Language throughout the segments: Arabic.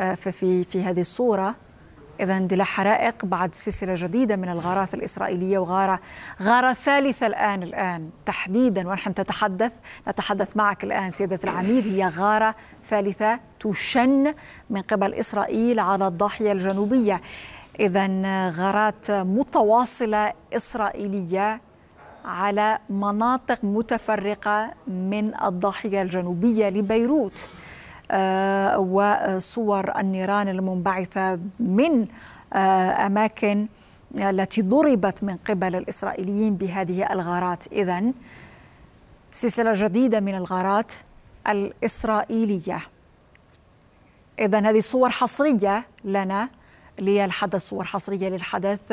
آه، في في هذه الصورة إذا اندلاع حرائق بعد سلسلة جديدة من الغارات الإسرائيلية وغارة غارة ثالثة الآن الآن تحديدا ونحن نتحدث نتحدث معك الآن سيادة العميد هي غارة ثالثة تشن من قبل إسرائيل على الضاحية الجنوبية إذا غارات متواصلة إسرائيلية على مناطق متفرقة من الضاحية الجنوبية لبيروت آه، وصور النيران المنبعثة من آه، أماكن آه، التي ضربت من قبل الإسرائيليين بهذه الغارات إذا سلسلة جديدة من الغارات الإسرائيلية إذا هذه صور حصرية لنا للحدث صور حصرية للحدث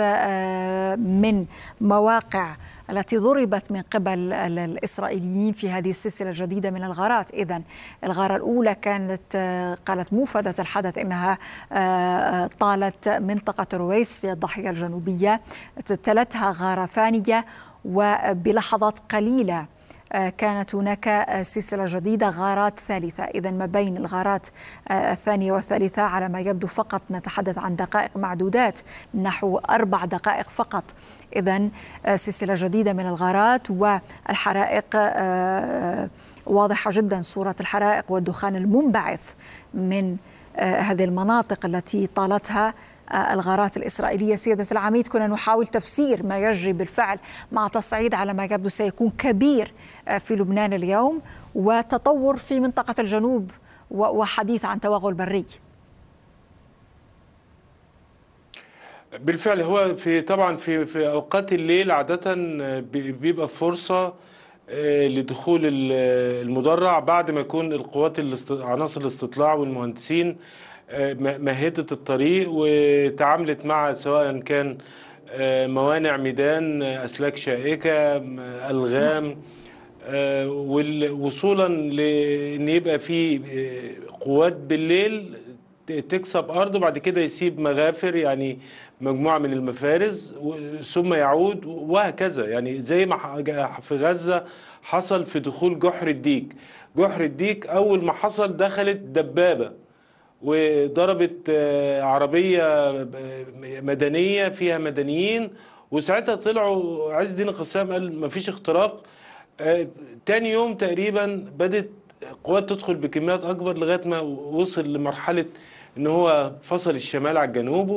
من مواقع التي ضربت من قبل الإسرائيليين في هذه السلسلة الجديدة من الغارات إذا الغارة الأولى كانت آه، قالت موفدة الحدث إنها آه، آه، طالت منطقة رويس في الضاحية الجنوبية تلتها غارة ثانية وبلحظات قليله آه، كانت هناك آه، سلسله جديده غارات ثالثه اذا ما بين الغارات آه، الثانيه والثالثه على ما يبدو فقط نتحدث عن دقائق معدودات نحو اربع دقائق فقط اذا سلسله جديده من الغارات والحرائق واضحه جدا صوره الحرائق والدخان المنبعث من هذه المناطق التي طالتها الغارات الإسرائيلية سيادة العميد كنا نحاول تفسير ما يجري بالفعل مع تصعيد على ما يبدو سيكون كبير آه، في لبنان اليوم وتطور في منطقة الجنوب وحديث عن توغل بري بالفعل هو في طبعا في في اوقات الليل عاده بيبقى فرصه آه، لدخول المدرع بعد ما يكون القوات عناصر الاستطلاع والمهندسين آه، مهدت الطريق وتعاملت مع سواء كان آه، موانع ميدان أسلاك شائكة ألغام آه، وصولا لأن يبقى في قوات بالليل تكسب أرض وبعد كده يسيب مغافر يعني مجموعة من المفارز ثم يعود وهكذا يعني زي ما في غزة حصل في دخول جحر الديك جحر الديك أول ما حصل دخلت دبابة وضربت آه، عربيه آه، مدنيه فيها مدنيين وساعتها طلعوا عز الدين القسام قال ما فيش اختراق آه، تاني يوم تقريبا بدت قوات تدخل بكميات اكبر لغايه ما وصل لمرحله ان هو فصل الشمال على الجنوب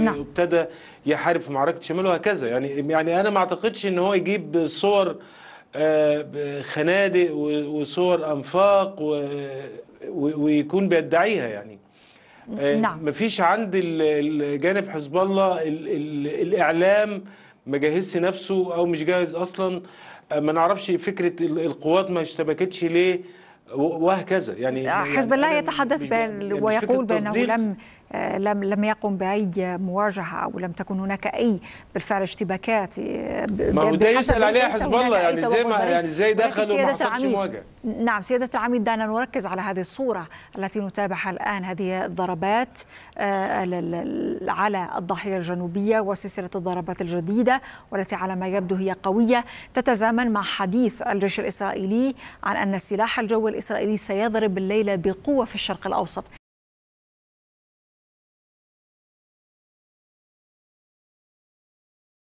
نعم. وابتدى يحارب في معركه الشمال وهكذا يعني يعني انا ما اعتقدش ان هو يجيب صور خنادق وصور انفاق ويكون بيدعيها يعني آه، نعم مفيش عند الجانب حزب الله الـ الـ الاعلام ما جهزش نفسه او مش جاهز اصلا آه، ما نعرفش فكره القوات ما اشتبكتش ليه وهكذا يعني, آه، يعني حزب الله يتحدث بان يعني ويقول بانه لم آه، لم لم يقم باي مواجهه او لم تكن هناك اي بالفعل اشتباكات آه، ما هو ده يسال عليها حزب الله يعني زي ما يعني زي دخلوا ما حصلش مواجهه نعم سياده العميد دعنا نركز على هذه الصوره التي نتابعها الان هذه الضربات آه، على الضاحيه الجنوبيه وسلسله الضربات الجديده والتي على ما يبدو هي قويه تتزامن مع حديث الجيش الاسرائيلي عن ان السلاح الجوي الاسرائيلي سيضرب الليله بقوه في الشرق الاوسط